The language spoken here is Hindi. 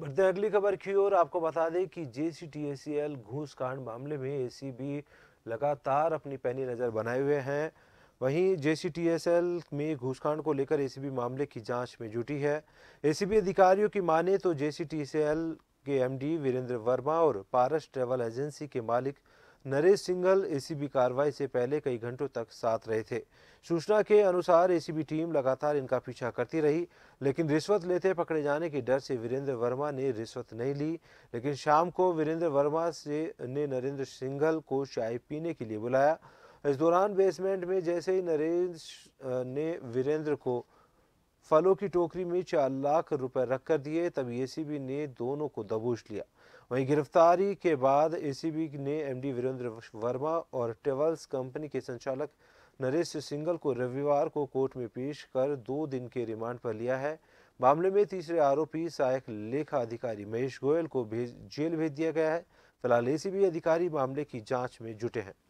बढ़ते अगली खबर की ओर आपको बता दें कि जेसीटीएससीएल घूसकांड मामले में एसीबी लगातार अपनी पैनी नज़र बनाए हुए हैं वहीं जे में घूसकांड को लेकर एसीबी मामले की जांच में जुटी है एसीबी अधिकारियों की माने तो जे के एमडी वीरेंद्र वर्मा और पारस ट्रेवल एजेंसी के मालिक नरेश सिंघल एसीबी कार्रवाई से पहले कई घंटों तक साथ रहे थे सूचना के अनुसार एसीबी टीम लगातार इनका पीछा करती रही लेकिन रिश्वत लेते पकड़े जाने के डर से वीरेंद्र वर्मा ने रिश्वत नहीं ली लेकिन शाम को वीरेंद्र वर्मा से ने नरेंद्र सिंघल को चाय पीने के लिए बुलाया इस दौरान बेसमेंट में जैसे ही नरेश ने वीरेंद्र को फलों की टोकरी में चार लाख रुपए रख कर दिए तब एसीबी ने दोनों को दबोच लिया वहीं गिरफ्तारी के बाद एसीबी ने एमडी वीरेंद्र वर्मा और ट्रेवल्स कंपनी के संचालक नरेश सिंगल को रविवार को कोर्ट में पेश कर दो दिन के रिमांड पर लिया है मामले में तीसरे आरोपी सहायक लेखा अधिकारी महेश गोयल को भेज जेल भेज दिया गया है फिलहाल एसीबी अधिकारी मामले की जांच में जुटे हैं